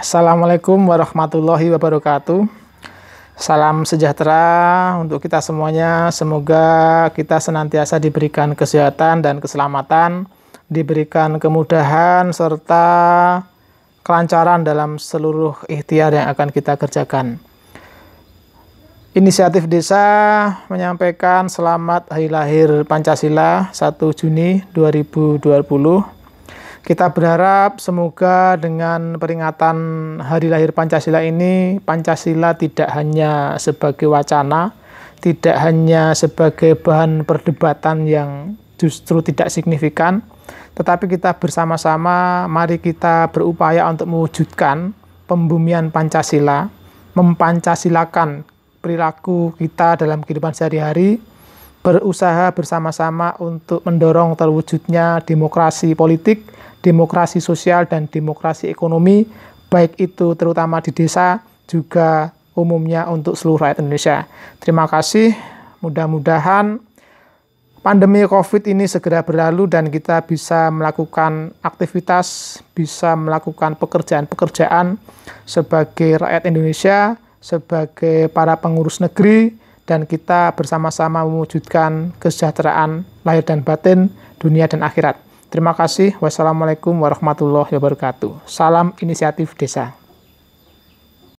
Assalamualaikum warahmatullahi wabarakatuh. Salam sejahtera untuk kita semuanya. Semoga kita senantiasa diberikan kesehatan dan keselamatan, diberikan kemudahan serta kelancaran dalam seluruh ikhtiar yang akan kita kerjakan. Inisiatif Desa menyampaikan selamat hari lahir Pancasila 1 Juni 2020 kita berharap semoga dengan peringatan hari lahir Pancasila ini, Pancasila tidak hanya sebagai wacana, tidak hanya sebagai bahan perdebatan yang justru tidak signifikan, tetapi kita bersama-sama mari kita berupaya untuk mewujudkan pembumian Pancasila, mempancasilakan perilaku kita dalam kehidupan sehari-hari, berusaha bersama-sama untuk mendorong terwujudnya demokrasi politik, demokrasi sosial, dan demokrasi ekonomi, baik itu terutama di desa, juga umumnya untuk seluruh rakyat Indonesia. Terima kasih, mudah-mudahan pandemi COVID ini segera berlalu dan kita bisa melakukan aktivitas, bisa melakukan pekerjaan-pekerjaan sebagai rakyat Indonesia, sebagai para pengurus negeri, dan kita bersama-sama mewujudkan kesejahteraan lahir dan batin, dunia dan akhirat. Terima kasih. Wassalamualaikum warahmatullahi wabarakatuh. Salam inisiatif desa.